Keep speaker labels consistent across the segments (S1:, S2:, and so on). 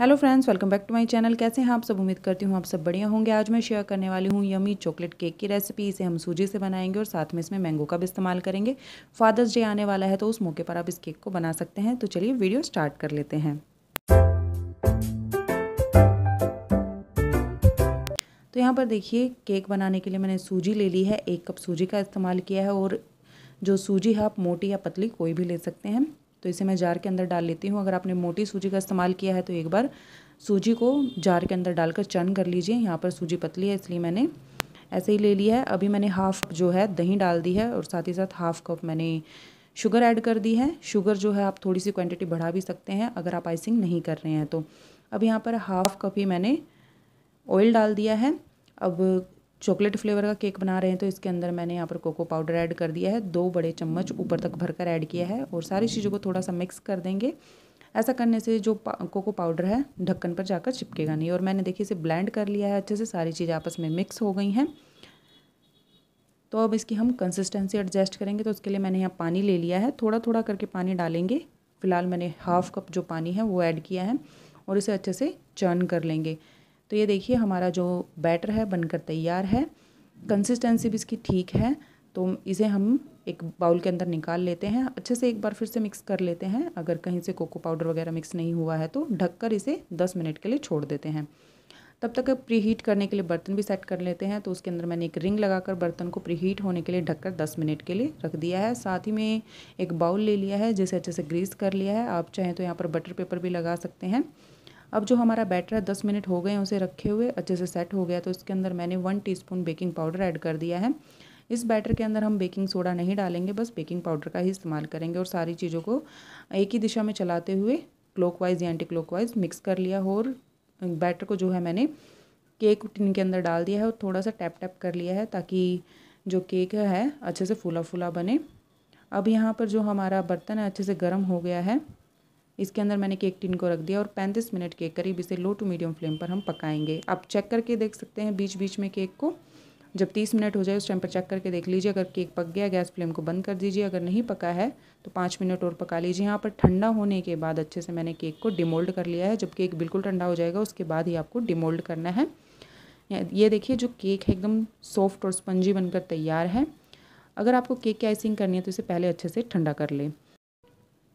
S1: hello friends welcome back to my channel कैसे हैं आप सब उम्मीद करती हूँ आप सब बढ़िया होंगे आज मैं शेयर करने वाली हूँ यमी चॉकलेट केक की रेसिपी इसे हम सूजी से बनाएंगे और साथ में इसमें मैंगो का भी इस्तेमाल करेंगे फादर्स डे आने वाला है तो उस मौके पर आप इस केक को बना सकते हैं तो चलिए वीडियो स्टार्ट कर लेते हैं तो यहाँ पर देखिए केक बनाने के लिए मैंने सूजी ले ली है एक कप सूजी का इस्तेमाल किया है और जो सूजी है आप मोटी या पतली कोई भी ले सकते हैं तो इसे मैं जार के अंदर डाल लेती हूँ अगर आपने मोटी सूजी का इस्तेमाल किया है तो एक बार सूजी को जार के अंदर डालकर चर्न कर लीजिए यहाँ पर सूजी पतली है इसलिए मैंने ऐसे ही ले लिया है अभी मैंने हाफ़ जो है दही डाल दी है और साथ ही साथ हाफ़ कप मैंने शुगर ऐड कर दी है शुगर जो है आप थोड़ी सी क्वांटिटी बढ़ा भी सकते हैं अगर आप आइसिंग नहीं कर रहे हैं तो अब यहाँ पर हाफ़ कप ही मैंने ऑयल डाल दिया है अब चॉकलेट फ्लेवर का केक बना रहे हैं तो इसके अंदर मैंने यहाँ पर कोको पाउडर ऐड कर दिया है दो बड़े चम्मच ऊपर तक भरकर ऐड किया है और सारी चीज़ों को थोड़ा सा मिक्स कर देंगे ऐसा करने से जो कोको पाउडर है ढक्कन पर जाकर चिपकेगा नहीं और मैंने देखिए इसे ब्लेंड कर लिया है अच्छे से सारी चीज़ें आपस में मिक्स हो गई हैं तो अब इसकी हम कंसिस्टेंसी एडजस्ट करेंगे तो उसके लिए मैंने यहाँ पानी ले लिया है थोड़ा थोड़ा करके पानी डालेंगे फ़िलहाल मैंने हाफ़ कप जो पानी है वो ऐड किया है और इसे अच्छे से चर्न कर लेंगे तो ये देखिए हमारा जो बैटर है बनकर तैयार है कंसिस्टेंसी भी इसकी ठीक है तो इसे हम एक बाउल के अंदर निकाल लेते हैं अच्छे से एक बार फिर से मिक्स कर लेते हैं अगर कहीं से कोको पाउडर वगैरह मिक्स नहीं हुआ है तो ढककर इसे दस मिनट के लिए छोड़ देते हैं तब तक प्री हीट करने के लिए बर्तन भी सेट कर लेते हैं तो उसके अंदर मैंने एक रिंग लगाकर बर्तन को प्री हीट होने के लिए ढककर दस मिनट के लिए रख दिया है साथ ही में एक बाउल ले लिया है जिसे अच्छे से ग्रीस कर लिया है आप चाहें तो यहाँ पर बटर पेपर भी लगा सकते हैं अब जो हमारा बैटर है दस मिनट हो गए हैं उसे रखे हुए अच्छे से सेट हो गया तो इसके अंदर मैंने one T baking powder add कर दिया है इस बैटर के अंदर हम बेकिंग सोडा नहीं डालेंगे बस बेकिंग पाउडर का ही इस्तेमाल करेंगे और सारी चीज़ों को एक ही दिशा में चलाते हुए क्लॉकवाइज या एंटी क्लॉकवाइज मिक्स कर लिया और बैटर को जो है मैंने केक टिन के अंदर डाल दिया है और थोड़ा सा टैप टैप कर लिया है ताकि जो केक है अच्छे से फूला फूला बने अब यहाँ पर जो हमारा बर्तन है अच्छे से गर्म हो गया है इसके अंदर मैंने केक टिन को रख दिया और 35 मिनट के करीब इसे लो टू मीडियम फ्लेम पर हम पकाएंगे आप चेक करके देख सकते हैं बीच बीच में केक को जब 30 मिनट हो जाए उस टाइम पर चेक करके देख लीजिए अगर केक पक गया गैस फ्लेम को बंद कर दीजिए अगर नहीं पका है तो पाँच मिनट और पका लीजिए यहाँ पर ठंडा होने के बाद अच्छे से मैंने केक को डिमोल्ड कर लिया है जब केक बिल्कुल ठंडा हो जाएगा उसके बाद ही आपको डिमोल्ड करना है ये देखिए जो केक है एकदम सॉफ्ट और स्पंजी बनकर तैयार है अगर आपको केक की आइसिंग करनी है तो इसे पहले अच्छे से ठंडा कर लें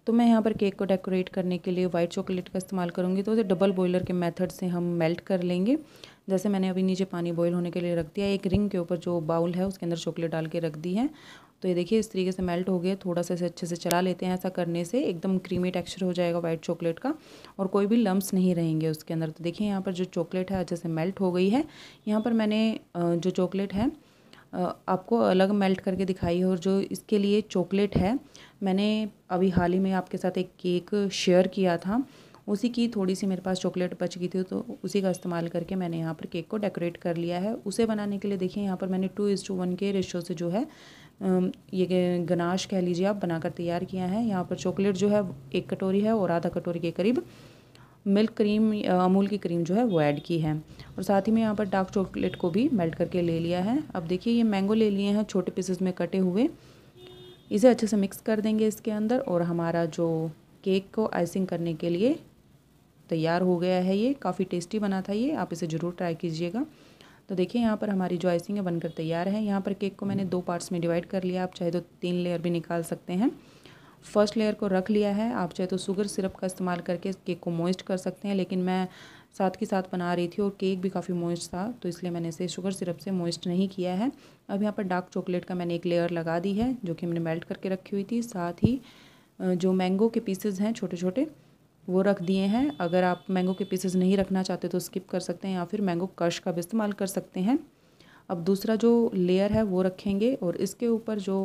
S1: तो मैं यहाँ पर केक को डेकोरेट करने के लिए वाइट चॉकलेट का इस्तेमाल करूँगी तो उसे डबल बॉयलर के मेथड से हम मेल्ट कर लेंगे जैसे मैंने अभी नीचे पानी बॉयल होने के लिए रख दिया एक रिंग के ऊपर जो बाउल है उसके अंदर चॉकलेट डाल के रख दी है तो ये देखिए इस तरीके से मेल्ट हो गया थोड़ा सा इसे अच्छे से चला लेते हैं ऐसा करने से एकदम क्रीमी टेक्सचर हो जाएगा वाइट चॉकलेट का और कोई भी लम्स नहीं रहेंगे उसके अंदर तो देखिए यहाँ पर जो चॉकलेट है अच्छे से मेल्ट हो गई है यहाँ पर मैंने जो चॉकलेट है आपको अलग मेल्ट करके दिखाई है और जो इसके लिए चॉकलेट है मैंने अभी हाल ही में आपके साथ एक केक शेयर किया था उसी की थोड़ी सी मेरे पास चॉकलेट बच गई थी तो उसी का इस्तेमाल करके मैंने यहाँ पर केक को डेकोरेट कर लिया है उसे बनाने के लिए देखिए यहाँ पर मैंने टू इज़ टू वन के रेशो से जो है ये गनाश कह लीजिए आप बनाकर तैयार किया है यहाँ पर चॉकलेट जो है एक कटोरी है और आधा कटोरी के करीब मिल्क क्रीम अमूल की क्रीम जो है वो ऐड की है और साथ ही में यहाँ पर डार्क चॉकलेट को भी मेल्ट करके ले लिया है अब देखिए ये मैंगो ले लिए हैं छोटे पीसेस में कटे हुए इसे अच्छे से मिक्स कर देंगे इसके अंदर और हमारा जो केक को आइसिंग करने के लिए तैयार हो गया है ये काफ़ी टेस्टी बना था ये आप इसे ज़रूर ट्राई कीजिएगा तो देखिए यहाँ पर हमारी जो आइसिंग है बनकर तैयार है यहाँ पर केक को मैंने दो पार्ट्स में डिवाइड कर लिया आप चाहे तो तीन लेयर भी निकाल सकते हैं फर्स्ट लेयर को रख लिया है आप चाहे तो शुगर सिरप का इस्तेमाल करके केक को मॉइस्ट कर सकते हैं लेकिन मैं साथ के साथ बना रही थी और केक भी काफ़ी मॉइस्ट था तो इसलिए मैंने इसे शुगर सिरप से मॉइस्ट नहीं किया है अब यहाँ पर डार्क चॉकलेट का मैंने एक लेयर लगा दी है जो कि मैंने मेल्ट करके रखी हुई थी साथ ही जो मैंगो के पीसेज हैं छोटे छोटे वो रख दिए हैं अगर आप मैंगो के पीसेज नहीं रखना चाहते तो स्किप कर सकते हैं या फिर मैंगो कश का भी इस्तेमाल कर सकते हैं अब दूसरा जो लेयर है वो रखेंगे और इसके ऊपर जो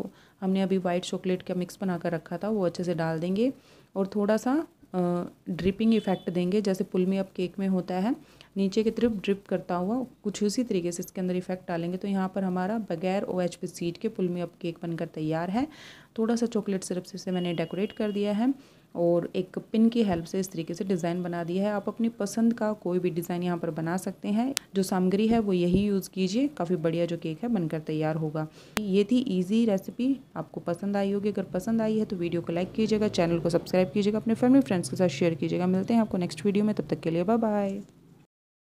S1: हमने अभी वाइट चॉकलेट का मिक्स बना कर रखा था वो अच्छे से डाल देंगे और थोड़ा सा ड्रिपिंग इफ़ेक्ट देंगे जैसे पुलमी अप अब केक में होता है नीचे की तरफ ड्रिप करता हुआ कुछ उसी तरीके से इसके अंदर इफेक्ट डालेंगे तो यहाँ पर हमारा बगैर ओ एच पी सीट के पुल में अब केक बनकर तैयार है थोड़ा सा चॉकलेट सिरप से इसे मैंने डेकोरेट कर दिया है और एक पिन की हेल्प से इस तरीके से डिज़ाइन बना दिया है आप अपनी पसंद का कोई भी डिज़ाइन यहाँ पर बना सकते हैं जो सामग्री है वो यही यूज़ कीजिए काफ़ी बढ़िया जो केक है बनकर तैयार होगा ये थी ईजी रेसिपी आपको पसंद आई होगी अगर पसंद आई है तो वीडियो को लाइक कीजिएगा चैनल को सब्सक्राइब कीजिएगा अपने फैमिली फ्रेंड्स के साथ शेयर कीजिएगा मिलते हैं आपको नेक्स्ट वीडियो में तब तक के लिए बाय बाय